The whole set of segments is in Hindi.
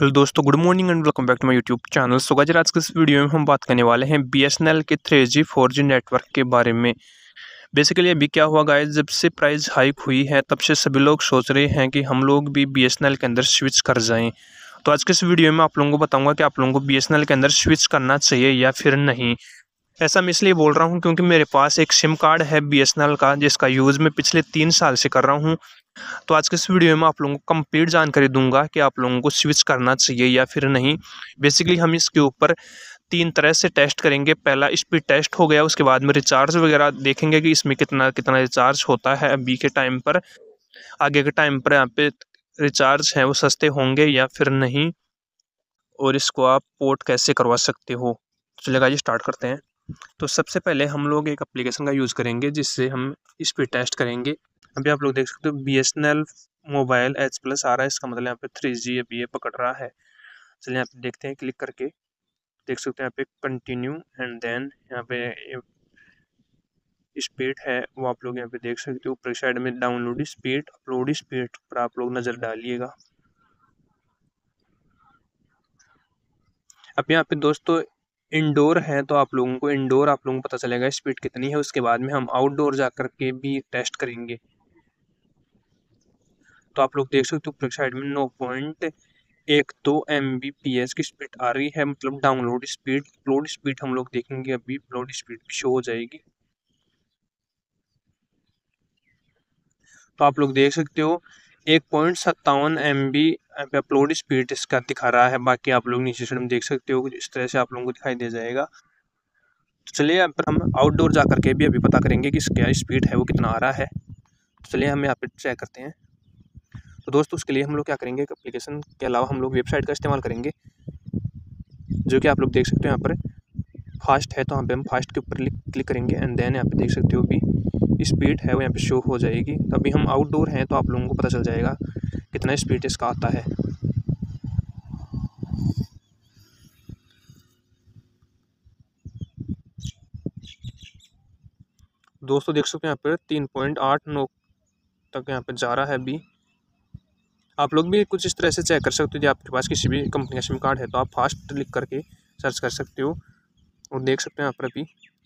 हेलो दोस्तों good morning and welcome back to my YouTube channel so गाजर आज के इस वीडियो में हम बात करने वाले हैं बीएसएनएल के three G four G network के बारे में बेसिकली अभी क्या हुआ गाइस जब से प्राइस हाइक हुई है तब से सभी लोग सोच रहे हैं कि हम लोग भी बीएसएनएल के अंदर स्विच कर जाएँ तो आज के इस वीडियो में आप लोगों को बताऊँगा कि आप लोगों को बी के अंदर स्विच करना चाहिए या फिर नहीं ऐसा मैं इसलिए बोल रहा हूँ क्योंकि मेरे पास एक सिम कार्ड है बी का जिसका यूज़ मैं पिछले तीन साल से कर रहा हूँ तो आज के इस वीडियो में आप लोगों को कंप्लीट जानकारी दूंगा कि आप लोगों को स्विच करना चाहिए या फिर नहीं बेसिकली हम इसके ऊपर तीन तरह से टेस्ट करेंगे पहला स्पीड टेस्ट हो गया उसके बाद में रिचार्ज वगैरह देखेंगे कि इसमें कितना कितना रिचार्ज होता है अभी के टाइम पर आगे के टाइम पर यहाँ पे रिचार्ज हैं वो सस्ते होंगे या फिर नहीं और इसको आप पोर्ट कैसे करवा सकते हो चलेगा ये स्टार्ट करते हैं तो सबसे पहले हम लोग एक एप्लीकेशन का यूज़ करेंगे जिससे हम स्पीड टेस्ट करेंगे यहाँ पे आप लोग देख सकते हो B S N L mobile H plus आ रहा है इसका मतलब यहाँ पे थ्री जी अभी ये पकड़ रहा है चलिए यहाँ पे देखते हैं क्लिक करके देख सकते हैं यहाँ पे कंटिन्यू एंड देन यहाँ पे स्पीड है वो आप लोग यहाँ पे देख सकते हो ऊपर साइड में डाउनलोड स्पीड अपलोड स्पीड पर आप लोग नज़र डालिएगा अब यहाँ पे दोस्तों इंडोर है तो आप लोगों को इंडोर आप लोगों को पता चलेगा स्पीड कितनी है उसके बाद में हम आउटडोर जा करके के भी टेस्ट करेंगे तो आप लोग देख सकते हो परीक्षा एडमिन नौ पॉइंट एक दो पी एम की स्पीड आ रही है मतलब डाउनलोड स्पीड अपलोड स्पीड हम लोग देखेंगे अभी अपलोड स्पीड शो हो जाएगी तो आप लोग देख सकते हो एक पॉइंट सत्तावन एम बी अपलोड स्पीड इसका दिखा रहा है बाकी आप लोग नीचे से देख सकते हो इस तरह से आप लोगों को दिखाई दे जाएगा तो चलिए यहाँ पर हम आउटडोर जा करके भी अभी पता करेंगे कि इसका स्पीड है वो कितना आ रहा है तो चलिए हम यहाँ पर चेक करते हैं दोस्तों उसके लिए हम लोग क्या करेंगे अप्लीकेशन के अलावा हम लोग वेबसाइट का इस्तेमाल करेंगे जो कि आप लोग देख सकते हो यहाँ पर फास्ट है तो यहाँ पे हम फास्ट के ऊपर क्लिक करेंगे एंड देन यहाँ पे देख सकते हो कि स्पीड है वो यहाँ पे शो हो जाएगी अभी हम आउटडोर हैं तो आप लोगों को पता चल जाएगा कितना स्पीड इसका आता है दोस्तों देख सकते हो यहाँ पर तीन पॉइंट आठ नौ तक यहाँ पर जा रहा है अभी आप लोग भी कुछ इस तरह से चेक कर सकते हो जो आपके पास किसी भी कंपनी का सिम कार्ड है तो आप फास्ट लिख करके सर्च कर सकते हो और देख सकते हैं यहाँ पर अभी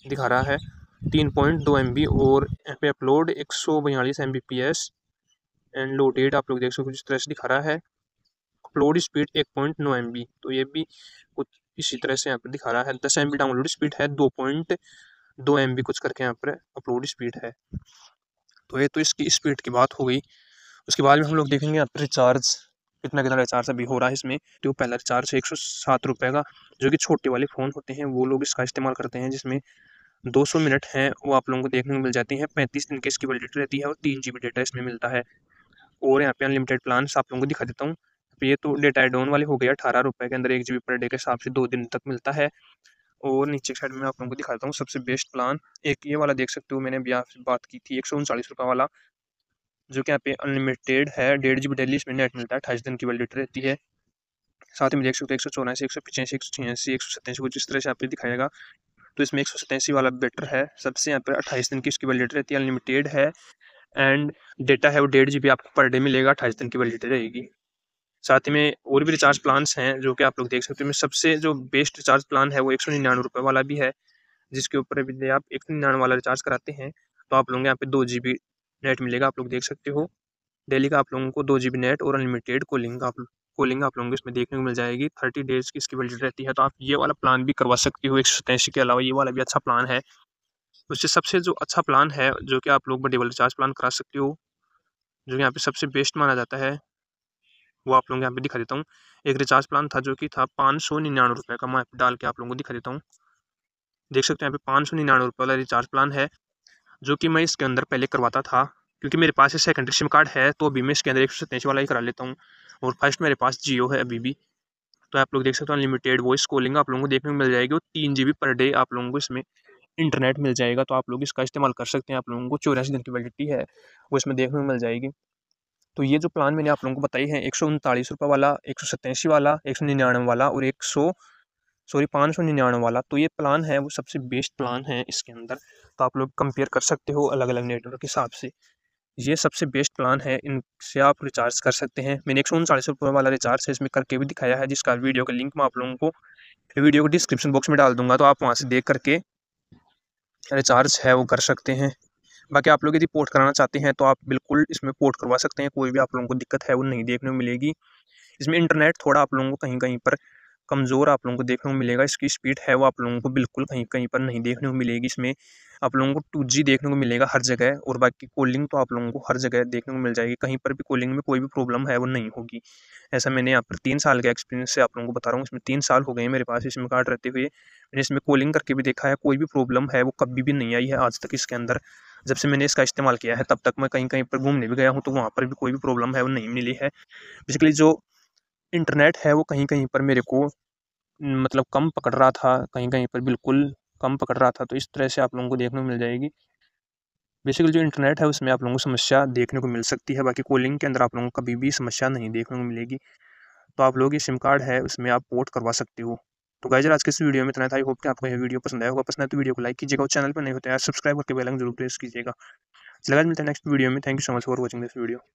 दिखा रहा है तीन पॉइंट दो एम बी और यहाँ पे अपलोड एक सौ बयालीस M B P S and loaded आप लोग देख सकते हो कुछ इस तरह से दिखा रहा है अपलोड स्पीड एक पॉइंट नौ एम बी तो ये भी कुछ इसी तरह से यहाँ पर दिखा रहा है दस एम बी डाउनलोड स्पीड है दो पॉइंट दो एम बी कुछ करके यहाँ पर अपलोड स्पीड है तो ये तो इसकी स्पीड की बात हो गई उसके बाद में हम लोग देखेंगे यहाँ पर रिचार्ज कितना कितना रिचार्ज अभी हो रहा है इसमें तो पहला रिचार्ज है एक सौ सात का जो कि छोटे वाले फ़ोन होते हैं वो लोग इसका इस्तेमाल करते हैं जिसमें 200 मिनट हैं वो आप लोगों को देखने को मिल जाती हैं पैंतीस दिन के इसकी वैलिडिटी रहती है और तीन जी डेटा इसमें मिलता है और यहाँ पे अनलिमिटेड प्लान आप लोगों को दिखा देता हूँ तो ये तो डेटा एडोन वाले हो गया अठारह रुपये के अंदर एक जी पर डे के हिसाब से दो दिन तक मिलता है और नीचे साइड में आप लोगों को दिखाता हूँ सबसे बेस्ट प्लान एक ये वाला देख सकते हो मैंने अभी आपसे बात की थी एक सौ वाला जो कि यहाँ पे अनलिमिटेड है डेढ़ जी बी डेली इसमें नेट मिलता है अट्ठाईस दिन की वैलिडिटी रहती है साथ में देख सकते हो एक सौ चौरासी एक सौ पचासी एक सौ छियासी एक सौ सतासी को जिस तरह से आप दिखाएगा तो इसमें एक सौ सतासी वाला बेटर है सबसे यहाँ पर अट्ठाईस दिन की इसकी वैलिडिटी रहती है अनलिमिटेड है एंड डेटा है वो डेढ़ जी आपको पर डे मिलेगा अट्ठाईस दिन की वैलिडिटी रहेगी साथ ही में और भी रिचार्ज प्लान्स हैं जो कि आप लोग देख सकते हो सबसे जो बेस्ट रिचार्ज प्लान है वो एक सौ निन्यानवे रुपये वाला भी है जिसके ऊपर भी आप एक सौ निन्यानवे वाला रिचार्ज कराते हैं तो आप लोग यहाँ पे दो जी बी नेट मिलेगा आप लोग देख सकते हो डेली का आप लोगों को दो जी नेट और अनलिमिटेड कॉलिंग आप कॉलिंग आप लोगों को इसमें देखने को मिल जाएगी थर्टी डेज़ की इसकी वैलिडिटी रहती है तो आप ये वाला प्लान भी करवा सकते हो एक के अलावा ये वाला भी अच्छा प्लान है उससे सबसे जो अच्छा प्लान है जो कि आप लोग डबल रिचार्ज प्लान करा सकते हो जो यहाँ पे सबसे बेस्ट माना जाता है वो आप लोगों को यहाँ पे दिखा देता हूँ एक रिचार्ज प्लान था जो कि था पाँच सौ निन्यानवे रुपये का मैं डाल के आप लोगों को दिखा देता हूँ देख सकते हैं यहाँ पे पाँच सौ निन्यानवे रुपये वाला रिचार्ज प्लान है जो कि मैं इसके अंदर पहले करवाता था क्योंकि मेरे पास ये सेकेंडरी सिम कार्ड है तो अभी मैं इसके अंदर एक सौ वाला ही करा लेता हूँ और फर्स्ट मेरे पास जियो है अभी भी तो आप लोग देख सकते हो अनलिमिटेड वॉइस कॉलिंग आप लोगों को देखने को मिल जाएगी और तीन जी पर डे आप लोगों को इसमें इंटरनेट मिल जाएगा तो आप लोग इसका इस्तेमाल कर सकते हैं आप लोगों को चौरासी दिन की वैलिडिटी है वो इसमें देखने को मिल जाएगी तो ये जो प्लान मैंने आप लोगों को बताई है एक सौ उनतालीस रुपये वाला एक सौ सत्तासी वाला एक सौ निन्यानवे वाला और एक सौ सॉरी पाँच सौ निन्यानवे वाला तो ये प्लान है वो सबसे बेस्ट प्लान है इसके अंदर तो आप लोग कंपेयर कर सकते हो अलग अलग नेटवर्क के हिसाब से ये सबसे बेस्ट प्लान है इनसे आप रिचार्ज कर सकते हैं मैंने एक सौ उनचालीस सौ रुपये वाला रिचार्ज है इसमें करके भी दिखाया है जिसका वीडियो का लिंक मैं आप लोगों को वीडियो को डिस्क्रिप्शन बॉक्स में डाल दूंगा तो आप वहाँ से देख करके रिचार्ज है वो कर सकते हैं बाकी आप लोग यदि पोर्ट कराना चाहते हैं तो आप बिल्कुल इसमें पोर्ट करवा सकते हैं कोई भी आप लोगों को दिक्कत है वो नहीं देखने को मिलेगी इसमें इंटरनेट थोड़ा आप लोगों को कहीं कहीं पर कमज़ोर आप लोगों को देखने को मिलेगा इसकी स्पीड है वो आप लोगों को बिल्कुल कहीं कहीं पर नहीं देखने को मिलेगी इसमें आप लोगों को टू जी देखने को मिलेगा हर जगह और बाकी कोलिंग तो आप लोगों को हर जगह देखने को मिल जाएगी कहीं पर भी कोलिंग में कोई भी प्रॉब्लम है वो नहीं होगी ऐसा मैंने यहाँ पर तीन साल का एक्सपीरियंस से आप लोगों को बता रहा हूँ इसमें तीन साल हो गए मेरे पास इसमें कार्ड रहते हुए मैंने इसमें कोलिंग करके भी देखा है कोई भी प्रॉब्लम है वो कभी भी नहीं आई है आज तक इसके अंदर जब से मैंने इसका इस्तेमाल किया है तब तक मैं कहीं कहीं पर घूमने भी गया हूँ तो वहाँ पर भी कोई भी प्रॉब्लम है वो नहीं मिली है बेसिकली जो इंटरनेट है वो कहीं कहीं पर मेरे को मतलब कम पकड़ रहा था कहीं कहीं पर बिल्कुल कम पकड़ रहा था तो इस तरह से आप लोगों को देखने को मिल जाएगी बेसिकली जो इंटरनेट है उसमें आप लोगों को समस्या देखने को मिल सकती है बाकी कॉलिंग के अंदर आप लोगों को कभी भी समस्या नहीं देखने को मिलेगी तो आप लोग ये सिम कार्ड है उसमें आप पोर्ट करवा सकते हो तो गाइजर आज के इस वीडियो में इतना था आई होप कि आपको यह वीडियो पसंद आया होगा पसंद है तो वीडियो को लाइक कीजिएगा और चैनल पर नहीं होता है सब्सक्राइब करके बेलाइन जरूर प्रेस कीजिएगा तो लगातार मिलता है नेक्स्ट वीडियो में thank you so much for watching this video